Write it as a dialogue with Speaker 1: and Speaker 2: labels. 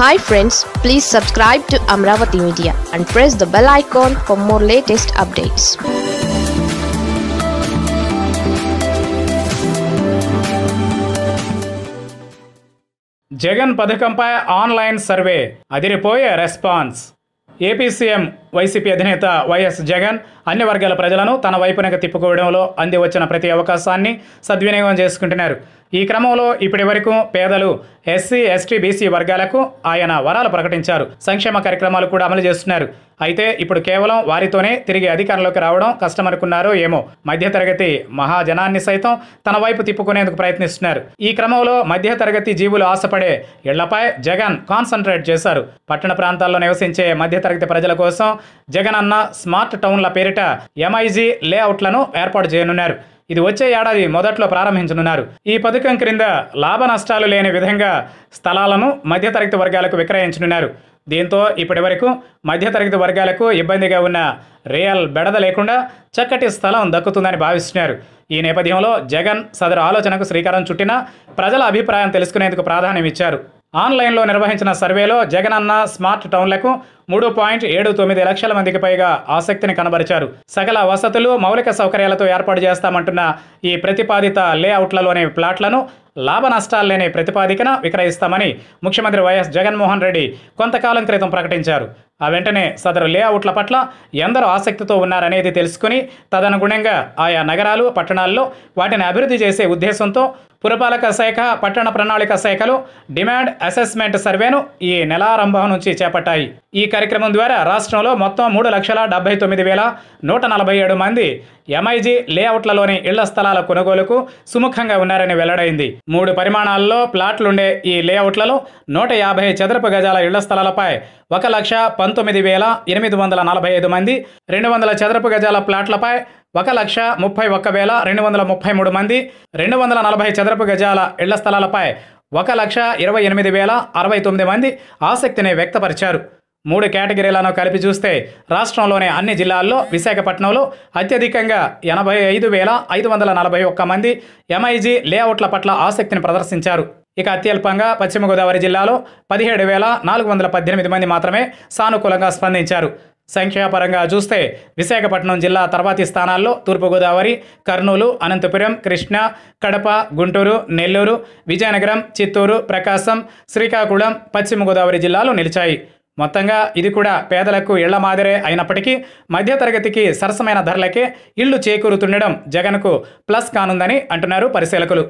Speaker 1: hi friends please subscribe to Amaravati media and press the bell icon for more latest updates Jagan పథకంపై online survey అదిరిపోయే response AP CM YCP అధినేత వైఎస్ జగన్ అన్ని వర్గాల ప్రజలను తన వైపునక తిప్పుకోవడంలో అంది వచ్చిన ప్రతి అవకాశాన్ని సద్వినియోగం చేసుకుంటున్నారు ఈ క్రమంలో ఇప్పటి వరకు పేదలు ఎస్సీ ఎస్టీ బీసీ వర్గాలకు ఆయన వరాలు ప్రకటించారు సంక్షేమ కార్యక్రమాలు కూడా అమలు చేస్తున్నారు అయితే ఇప్పుడు కేవలం వారితోనే తిరిగి అధికారంలోకి రావడం కష్టమనుకున్నారో ఏమో మధ్యతరగతి మహాజనాన్ని సైతం తన వైపు తిప్పుకునేందుకు ప్రయత్నిస్తున్నారు ఈ క్రమంలో మధ్యతరగతి జీవులు ఆశపడే ఇళ్లపై జగన్ కాన్సన్ట్రేట్ చేశారు పట్టణ ప్రాంతాల్లో నివసించే మధ్యతరగతి ప్రజల కోసం జగనన్న స్మార్ట్ టౌన్ల పేరిట ఎంఐజీ లేఅవుట్లను ఏర్పాటు చేయనున్నారు ఇది వచ్చే ఏడాది మొదట్లో ప్రారంభించనున్నారు ఈ పథకం క్రింద లాభ నష్టాలు లేని విధంగా స్థలాలను మధ్యతరగతి వర్గాలకు విక్రయించనున్నారు దీంతో ఇప్పటి వరకు మధ్యతరగతి వర్గాలకు ఇబ్బందిగా ఉన్న రియల్ బెడద లేకుండా చక్కటి స్థలం దక్కుతుందని భావిస్తున్నారు ఈ నేపథ్యంలో జగన్ సదరు ఆలోచనకు శ్రీకారం చుట్టిన ప్రజల అభిప్రాయం తెలుసుకునేందుకు ప్రాధాన్యం ఇచ్చారు ఆన్లైన్లో నిర్వహించిన సర్వేలో జగనన్న స్మార్ట్ టౌన్లకు మూడు పాయింట్ ఏడు తొమ్మిది లక్షల మందికి పైగా ఆసక్తిని కనబరిచారు సకల వసతులు మౌలిక సౌకర్యాలతో ఏర్పాటు చేస్తామంటున్న ఈ ప్రతిపాదిత లేఅవుట్లలోని ప్లాట్లను లాభ నష్టాలు లేని ప్రతిపాదికన విక్రయిస్తామని ముఖ్యమంత్రి వైఎస్ జగన్మోహన్ రెడ్డి కొంతకాలం క్రితం ప్రకటించారు ఆ వెంటనే సదరు లేఅవుట్ల పట్ల ఎందరో ఆసక్తితో ఉన్నారనేది తెలుసుకుని తదనుగుణంగా ఆయా నగరాలు పట్టణాల్లో వాటిని అభివృద్ధి చేసే ఉద్దేశంతో పురపాలక శాఖ పట్టణ ప్రణాళిక శాఖలు డిమాండ్ అసెస్మెంట్ సర్వేను ఈ నెలారంభం నుంచి చేపట్టాయి ఈ కార్యక్రమం ద్వారా రాష్ట్రంలో మొత్తం మూడు లక్షల డెబ్బై తొమ్మిది వేల నూట నలభై ఏడు మంది ఎంఐజీ లేఅవుట్లలోని ఇళ్ల స్థలాల కొనుగోలుకు సుముఖంగా ఉన్నారని వెల్లడైంది మూడు పరిమాణాల్లో ప్లాట్లుండే ఈ లేఅవుట్లలో నూట యాభై చదరపు గజాల ఇళ్ల స్థలాలపై ఒక లక్ష పంతొమ్మిది వేల ఎనిమిది వందల నలభై ఐదు మంది రెండు వందల చదరపు గజాల ప్లాట్లపై ఒక లక్ష ముప్పై ఒక్క వేల రెండు వందల ముప్పై మూడు మంది రెండు వందల నలభై చదరపు గజాల ఇళ్ల స్థలాలపై ఒక లక్ష ఇరవై ఎనిమిది వేల అరవై తొమ్మిది మంది ఆసక్తిని వ్యక్తపరిచారు మూడు కేటగిరీలను కలిపి చూస్తే రాష్ట్రంలోని అన్ని జిల్లాల్లో విశాఖపట్నంలో అత్యధికంగా ఎనభై ఐదు వేల ఐదు వందల నలభై ఒక్క మంది ఎంఐజీ లేఅవుట్ల పట్ల ఆసక్తిని ప్రదర్శించారు ఇక అత్యల్పంగా పశ్చిమ గోదావరి జిల్లాలో పదిహేడు వేల నాలుగు వందల పద్దెనిమిది మంది మాత్రమే సానుకూలంగా స్పందించారు సంఖ్యాపరంగా చూస్తే విశాఖపట్నం జిల్లా తర్వాతి స్థానాల్లో తూర్పుగోదావరి కర్నూలు అనంతపురం కృష్ణా కడప గుంటూరు నెల్లూరు విజయనగరం చిత్తూరు ప్రకాశం శ్రీకాకుళం పశ్చిమ గోదావరి జిల్లాలు నిలిచాయి మొత్తంగా ఇది కూడా పేదలకు ఇళ్ల మాదిరే అయినప్పటికీ మధ్యతరగతికి సరసమైన ధరలకే ఇళ్లు చేకూరుతుండడం జగన్కు ప్లస్ కానుందని అంటున్నారు పరిశీలకులు